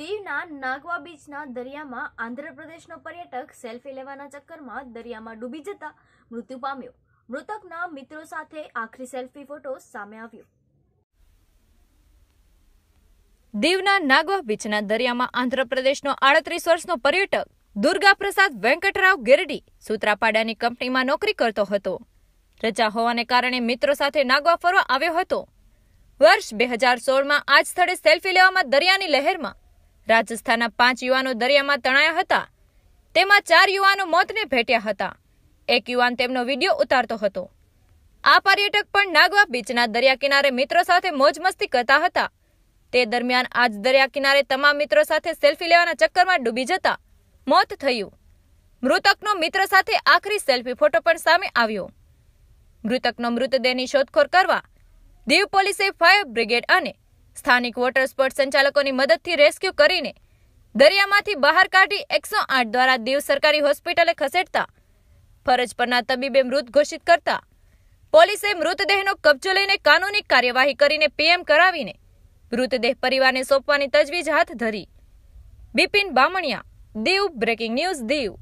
દીવના નાગવા બીચના દરિયામાં આંધ્રપ્રદેશનો પર્યટક સેલ્ફી લેવાના ચક્કરમાં દરિયામાં ડૂબી જતા મૃત્યુ પામ્યો મૃતકના મિત્રો સાથે આખરી સેલ્ફી ફોટો સામે આવ્યો દીવના નાગવા બીચના દરિયામાં આંધ્રપ્રદેશનો આડત્રીસ વર્ષનો પર્યટક દુર્ગા પ્રસાદ વેંકટરાવ ગેરડી સુત્રાપાડાની કંપનીમાં નોકરી કરતો હતો રજા હોવાને કારણે મિત્રો સાથે નાગવા ફરવા આવ્યો હતો વર્ષ બે હજાર સોળમાં આ જ સ્થળે સેલ્ફી લેવામાં દરિયાની લહેરમાં રાજસ્થાનના પાંચ યુવાનો દરિયામાં તણાયા હતા તેમાં ચાર યુવાનો મોતને ભેટ્યા હતા એક યુવાન તેમનો વિડીયો ઉતારતો હતો આ પર્યટક પણ નાગવા બીચના દરિયા કિનારે મિત્રો સાથે મોજ મસ્તી કરતા હતા તે દરમિયાન આજ દરિયા કિનારે તમામ મિત્રો સાથે સેલ્ફી લેવાના ચક્કરમાં ડૂબી જતા મોત થયું મૃતકનો મિત્ર સાથે આખરી સેલ્ફી ફોટો પણ સામે આવ્યો મૃતકનો મૃતદેહની શોધખોળ કરવા દીવ પોલીસે ફાયર બ્રિગેડ અને સ્થાનિક વોટર સ્પોર્ટ સંચાલકોની મદદથી રેસ્ક્યુ કરીને દરિયામાંથી બહાર કાઢી એકસો આઠ દ્વારા દીવ સરકારી હોસ્પિટલે ખસેડતા ફરજ પરના તબીબે મૃત ઘોષિત કરતા પોલીસે મૃતદેહનો કબજો લઈને કાનૂની કાર્યવાહી કરીને પીએમ કરાવીને મૃતદેહ પરિવારને સોંપવાની તજવીજ હાથ ધરી બિપિન બામણિયા દીવ બ્રેકિંગ ન્યૂઝ દીવ